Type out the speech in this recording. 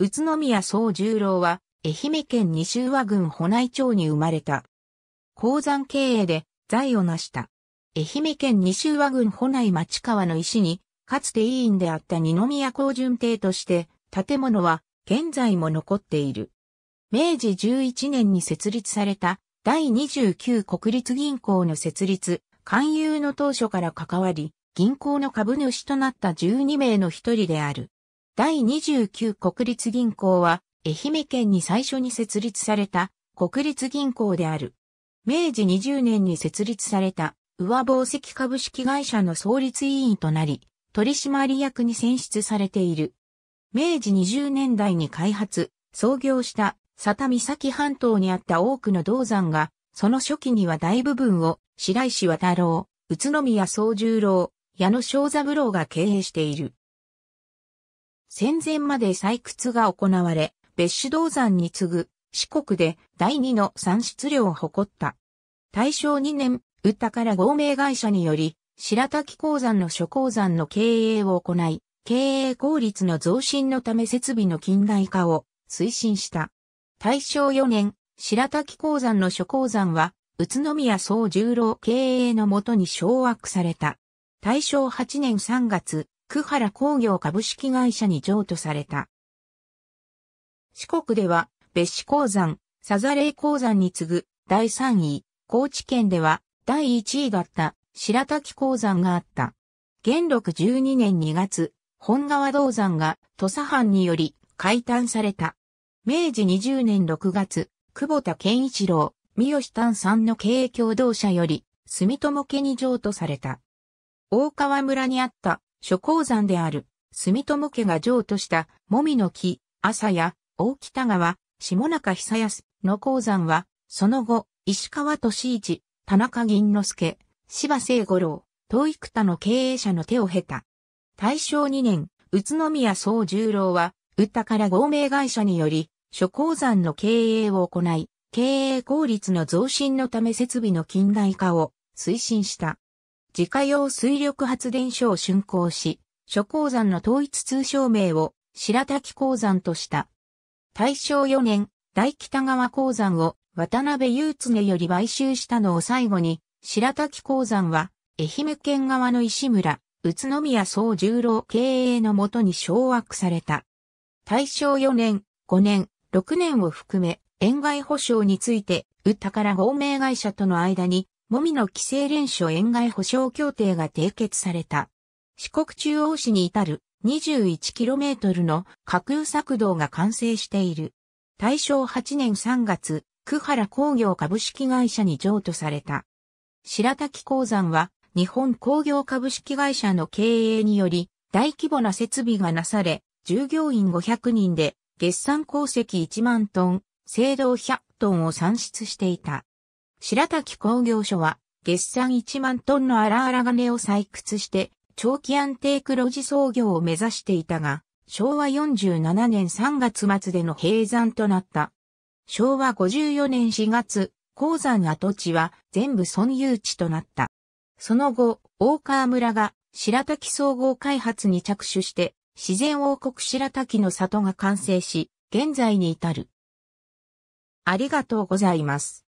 宇都宮総十郎は、愛媛県西宇和郡保内町に生まれた。鉱山経営で財を成した。愛媛県西宇和郡保内町川の石に、かつて委員であった二宮光順邸として、建物は現在も残っている。明治11年に設立された第29国立銀行の設立、勧誘の当初から関わり、銀行の株主となった12名の一人である。第29国立銀行は、愛媛県に最初に設立された国立銀行である。明治20年に設立された上宝石株式会社の創立委員となり、取締役に選出されている。明治20年代に開発、創業した佐田岬半島にあった多くの銅山が、その初期には大部分を白石渡郎、宇都宮宗十郎、矢野正三郎が経営している。戦前まで採掘が行われ、別種銅山に次ぐ四国で第二の産出量を誇った。大正2年、歌から合名会社により、白滝鉱山の諸鉱山の経営を行い、経営効率の増進のため設備の近代化を推進した。大正4年、白滝鉱山の諸鉱山は、宇都宮総十郎経営のもとに掌握された。大正8年3月、久原工業株式会社に譲渡された。四国では、別子鉱山、サザレイ鉱山に次ぐ第3位、高知県では第1位だった白滝鉱山があった。元禄12年2月、本川銅山が土佐藩により開端された。明治20年6月、久保田健一郎、三好さんの経営共同者より、住友家に譲渡された。大川村にあった諸鉱山である、住友家が譲渡した、もみの木、朝や、大北川、下中久康の鉱山は、その後、石川敏一、田中銀之助、柴聖五郎、東幾多の経営者の手を経た。大正2年、宇都宮総十郎は、宇田から合名会社により、諸鉱山の経営を行い、経営効率の増進のため設備の近代化を推進した。自家用水力発電所を竣工し、諸鉱山の統一通称名を白滝鉱山とした。大正4年、大北川鉱山を渡辺雄常より買収したのを最後に、白滝鉱山は愛媛県側の石村、宇都宮総十郎経営のもとに掌握された。大正4年、5年、6年を含め、円外保障について、宇宝合名会社との間にもみの規制連署円外保障協定が締結された。四国中央市に至る 21km の架空作道が完成している。大正8年3月、久原工業株式会社に譲渡された。白滝鉱山は日本工業株式会社の経営により大規模な設備がなされ、従業員500人で月産鉱石1万トン、制動100トンを産出していた。白滝工業所は、月産1万トンの荒々金を採掘して、長期安定黒字操業を目指していたが、昭和47年3月末での閉山となった。昭和54年4月、鉱山跡地は全部村有地となった。その後、大川村が白滝総合開発に着手して、自然王国白滝の里が完成し、現在に至る。ありがとうございます。